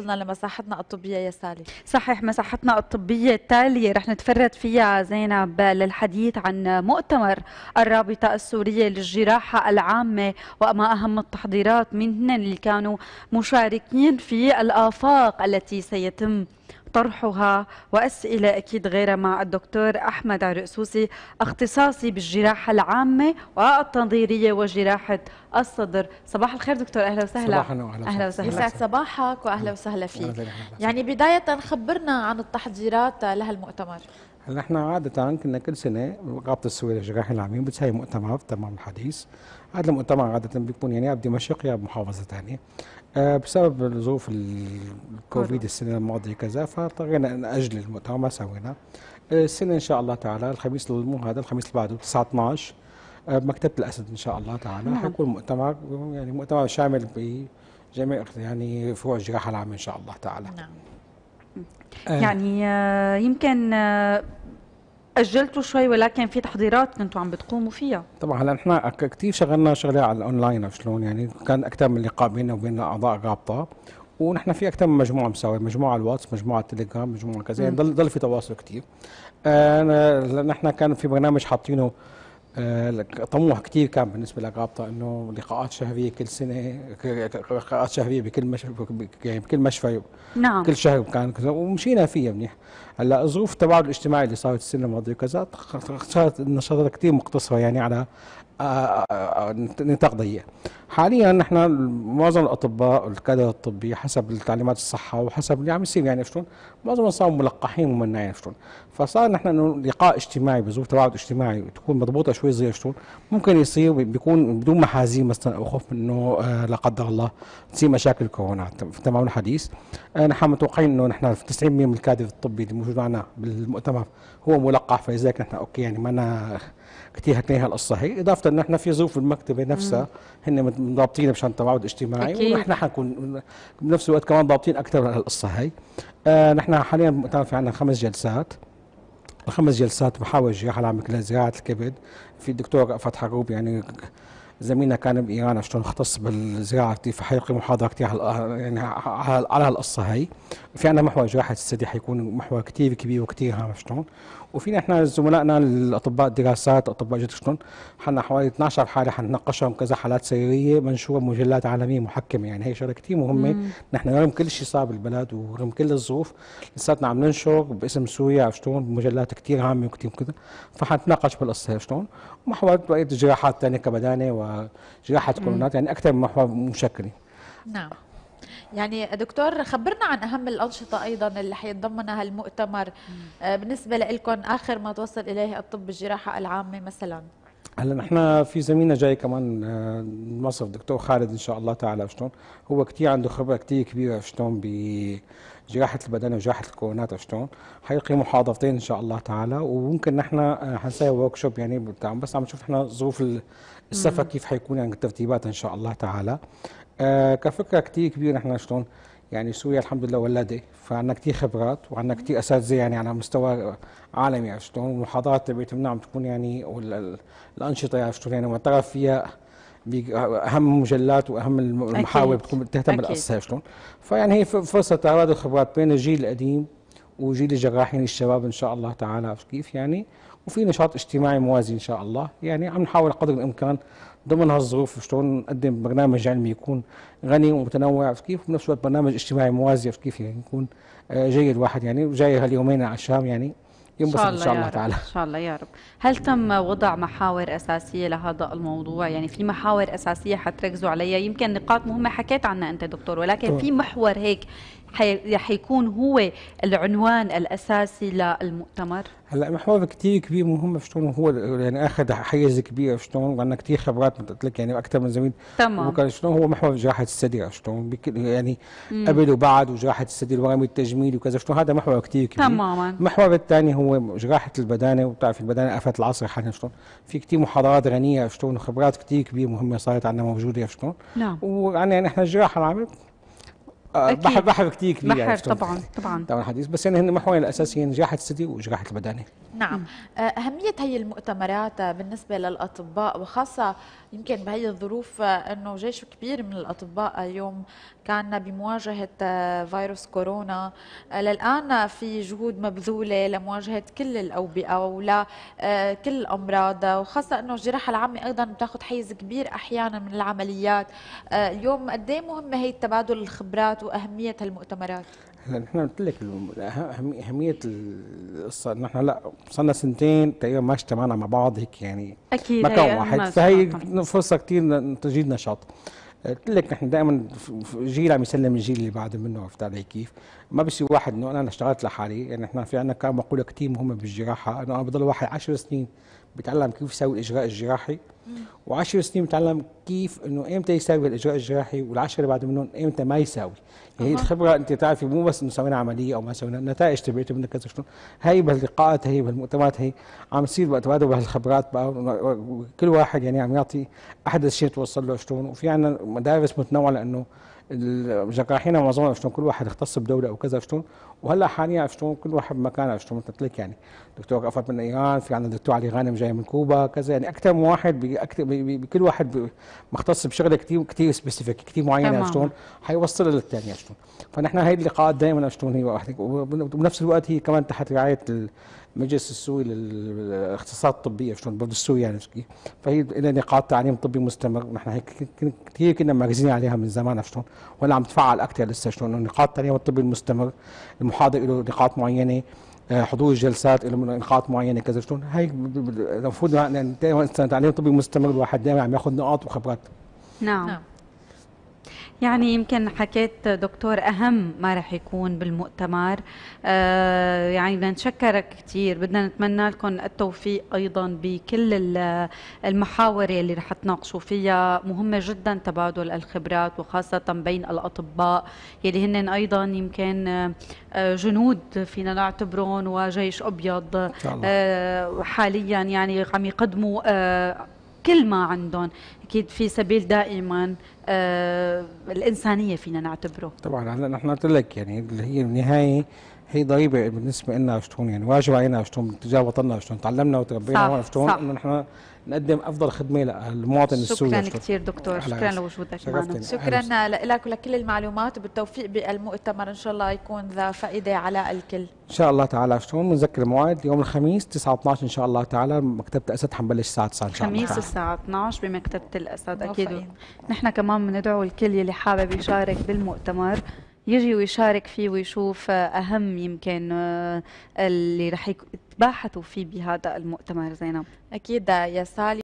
وصلنا لمساحتنا الطبية يا سالي صحيح مساحتنا الطبية التالية رح نتفرد فيها زينب للحديث عن مؤتمر الرابطة السورية للجراحة العامة وما أهم التحضيرات منهن اللي كانوا مشاركين في الآفاق التي سيتم طرحها وأسئلة أكيد غيرها مع الدكتور أحمد عرقسوسي اختصاصي بالجراحة العامة والتنظيرية وجراحة الصدر صباح الخير دكتور أهلا وسهلا صباحا وأهلا أهلا وسهلا يسعد صباحك وأهلا وسهلا فيك يعني بداية خبرنا عن التحضيرات لهالمؤتمر نحن عادة كنا كل سنة رابطة السورية للجراحة العامين بتساوي مؤتمر تمام الحديث هذا المؤتمر عادة بيكون يعني يا بدمشق يا بمحافظة ثانية آه، بسبب الظروف كوفيد السنه الماضيه كذا فاضطرينا ناجل المؤتمر ما سوينا آه، السنه ان شاء الله تعالى الخميس مو هذا الخميس اللي بعده 9 12 بمكتبه الاسد ان شاء الله تعالى نعم. حيكون مؤتمر يعني مؤتمر شامل بجميع يعني فروع الجراحه العامه ان شاء الله تعالى نعم آه. يعني آه، يمكن اجلتوا شوي ولكن في تحضيرات كنتوا عم بتقوموا فيها طبعا هلا نحن كثير شغلنا شغله على الاونلاين شلون يعني كان اكثر من لقاء بيننا وبين اعضاء رابطه ونحن في اكثر من مجموعه مساويه مجموعه الواتس مجموعه التليجرام مجموعه كذا يعني ضل ضل في تواصل كثير آه، نحن كان في برنامج حاطينه آه، طموح كثير كان بالنسبه لرابطه انه لقاءات شهريه كل سنه لقاءات شهريه بكل مش... يعني بكل مشفى نعم كل شهر كان كذا ومشينا فيها منيح هلا الظروف التباعد الاجتماعي اللي صارت السنه الماضيه وكذا صارت النشاطات كثير مقتصره يعني على نطاق ضيق حاليا نحن معظم الاطباء والكادر الطبي حسب التعليمات الصحه وحسب اللي عم يصير يعني شلون معظمهم صاروا ملقحين ومنعين يعني شلون فصار نحن انه لقاء اجتماعي بظروف تباعد اجتماعي تكون مضبوطه شوي صغيره شلون ممكن يصير بيكون بدون محاذير مثلا او خوف انه آه، لا قدر الله تصير مشاكل كورونا تمام الحديث آه، نحن متوقعين انه نحن 90% من الكادر الطبي اللي موجود معنا بالمؤتمر هو ملقح فلذلك نحن اوكي يعني ما كثير هتلاقيها القصه هي اضافه ان احنا في ظروف المكتبه نفسها هن ضابطين مشان تباعد اجتماعي أكيد. ونحن حنكون بنفس الوقت كمان ضابطين اكثر على القصه هي آه نحن حاليا في عندنا خمس جلسات الخمس جلسات بحاول جراحه العمق لزراعه الكبد في الدكتور فتح حروب يعني زميلنا كان بايران عشان اختص بالزراعه كثير فحيلقي محاضره كثير يعني على هالقصه هي في عندنا محور جراحه الثدي حيكون محور كثير كبير وكثير هام شلون وفينا احنا زملائنا الاطباء الدراسات اطباء جدشتون حنا حوالي 12 حاله حنناقشهم كذا حالات سريريه منشوره بمجلات عالميه محكمه يعني هي شغله كثير مهمه نحن رغم كل شيء صار بالبلد ورغم كل الظروف لساتنا عم ننشر باسم سوريا عرفتون بمجلات كثير عامه وكثير كذا فحنتناقش بالقصه عرفتون ومحور بقيه الجراحات الثانيه كبدانه وجراحه كورونات يعني اكثر من محور مشكله نعم يعني دكتور خبرنا عن اهم الانشطه ايضا اللي حيتضمنها المؤتمر آه، بالنسبه لكم اخر ما توصل اليه الطب الجراحه العامه مثلا هلا نحن في زميلنا جاي كمان من آه، مصر دكتور خالد ان شاء الله تعالى شلون هو كثير عنده خبره كثير كبيره شلون بجراحه البدن وجراحه الكورونات شلون حيلقي محاضرتين ان شاء الله تعالى وممكن نحن حنسوي ورك شوب يعني بس عم نشوف نحن ظروف السفر كيف حيكون يعني الترتيبات ان شاء الله تعالى آه كفكره كثير كبيره احنا شلون يعني سوريا الحمد لله ولدي فعندنا كثير خبرات وعندنا كثير اساتذه يعني على مستوى عالمي عرفت يعني شلون والمحاضرات تبعتهم عم تكون يعني والانشطه يعني شلون يعني معترف فيها اهم المجلات واهم المحاور بتكون بتهتم بالقصه شلون فيعني هي فرصه تبادل خبرات بين الجيل القديم وجيل الجراحين الشباب ان شاء الله تعالى كيف يعني وفي نشاط اجتماعي موازي ان شاء الله يعني عم نحاول قدر الامكان ضمن هالظروف شلون نقدم برنامج علمي يكون غني ومتنوع في كيف وبنفس الوقت برنامج اجتماعي موازي في كيف يعني يكون آه، جيد واحد يعني وجاي هاليومين على الشام يعني ينبسط ان شاء الله تعالى ان شاء الله يا رب هل تم وضع محاور اساسيه لهذا الموضوع يعني في محاور اساسيه حتركزوا عليها يمكن نقاط مهمه حكيت عنها انت دكتور ولكن طبعا. في محور هيك حيكون هو العنوان الاساسي للمؤتمر؟ هلا محور كثير كبير مهم في شلون هو يعني اخذ حيز كبير في شلون وعندنا كثير خبرات قلت لك يعني اكثر من زميل تمام وكان شلون هو محور جراحه الثدي شلون يعني مم. قبل وبعد وجراحه الثدي الورم التجميل وكذا شلون هذا محور كثير كبير تماما المحور الثاني هو جراحه البدانه وبتعرف البدانه افات العصر حاليا شلون في كثير محاضرات غنيه شلون وخبرات كثير كبير مهمه صارت عندنا موجوده شلون نعم وعندنا يعني احنا الجراحه العامه آه، أكيد بحر كثير كبير يعني بحر يعني طبعا طبعا طبعا الحديث بس يعني هن محورين الاساسيين هي جراحه الثدي وجراحه البدانه نعم آه، اهميه هي المؤتمرات آه، بالنسبه للاطباء وخاصه يمكن بهي الظروف انه جيش كبير من الاطباء اليوم كان بمواجهه فيروس كورونا للان في جهود مبذوله لمواجهه كل الاوبئه كل الامراض وخاصه انه الجراحه العامه ايضا بتاخذ حيز كبير احيانا من العمليات اليوم قد إيه مهمه هي تبادل الخبرات واهميه هالمؤتمرات؟ هلا نحن قلت لك اهميه القصه نحن لا صرنا سنتين تقريبا ما اجتمعنا مع بعض هيك يعني اكيد مكان أيوة، واحد فهي فرصه كثير تجديد نشاط قلت لك نحن دائما جيل عم يسلم الجيل اللي بعد منه عرفت علي كيف؟ ما بصير واحد انه انا اشتغلت لحالي يعني نحن في عندنا كان مقوله كثير مهمه بالجراحه انه انا بضل واحد 10 سنين بتعلم كيف يساوي الاجراء الجراحي و10 سنين بتعلم كيف انه ايمتى يساوي الاجراء الجراحي والعشره اللي بعد منهم ايمتى ما يساوي يعني أه. الخبره انت بتعرفي مو بس انه سوينا عمليه او ما سوينا النتائج تبعته منك كذا شلون هي بهاللقاءات هي بهالمؤتمرات هي عم يصير بقى تبادل بهالخبرات بقى كل واحد يعني عم يعطي احدث شيء توصل له شلون وفي عندنا مدارس متنوعه لانه الجراحين معظمهم شلون كل واحد اختص بدوله او كذا شلون وهلا حاليا شلون كل واحد بمكانه شلون مثل لك يعني دكتور رفعت من ايران في عندنا دكتور علي غانم جاي من كوبا كذا يعني اكثر من واحد بكل واحد مختص بشغله كثير كثير سبيسيفيك كثير معينه شلون حيوصل للثاني شلون فنحن هي اللقاءات دائما شلون هي وبنفس الوقت هي كمان تحت رعايه مجلس السوي للاختصاصات الطبيه شلون برد السوي يعني فهي الى نقاط تعليم طبي مستمر نحن هيك كثير كنا مركزين عليها من زمان شلون ولا عم تفعل اكثر لسه شلون نقاط التعليم الطبي المستمر المحاضر له نقاط معينه آه، حضور الجلسات له نقاط معينه كذا شلون هي المفروض تعليم طبي مستمر الواحد دائما عم ياخذ نقاط وخبرات نعم, نعم. يعني يمكن حكيت دكتور أهم ما رح يكون بالمؤتمر آه يعني بدنا نشكرك كثير بدنا نتمنى لكم التوفيق أيضا بكل المحاور اللي رح تناقشوا فيها مهمة جدا تبادل الخبرات وخاصة بين الأطباء يلي هن أيضا يمكن آه، جنود فينا نعتبرهم وجيش أبيض آه حاليا يعني عم يقدموا آه كل ما عندهم اكيد في سبيل دائما آه الانسانيه فينا نعتبره طبعا هلا نحن قلت لك يعني هي بالنهايه هي ضريبه بالنسبه لنا عشتون يعني واجب علينا عشتون تجاه وطننا عشتون تعلمنا وتربينا عشتون انه نحن نقدم افضل خدمه للمواطن السوري شكرا كثير دكتور شكرا لوجودك معنا شكرا لك ولكل المعلومات وبالتوفيق بالمؤتمر ان شاء الله يكون ذا فائده على الكل ان شاء الله تعالى عشتون بنذكر الموعد يوم الخميس 9 12 ان شاء الله تعالى مكتبه الاسد حنبلش الساعه 9 ان شاء الله الخميس الساعه 12 بمكتبه الاسد اكيد نحن كمان بندعو الكل يلي حابب يشارك بالمؤتمر يجي ويشارك فيه ويشوف اهم يمكن آه، اللي رح يتباحثوا فيه بهذا المؤتمر زينب اكيد يا سالي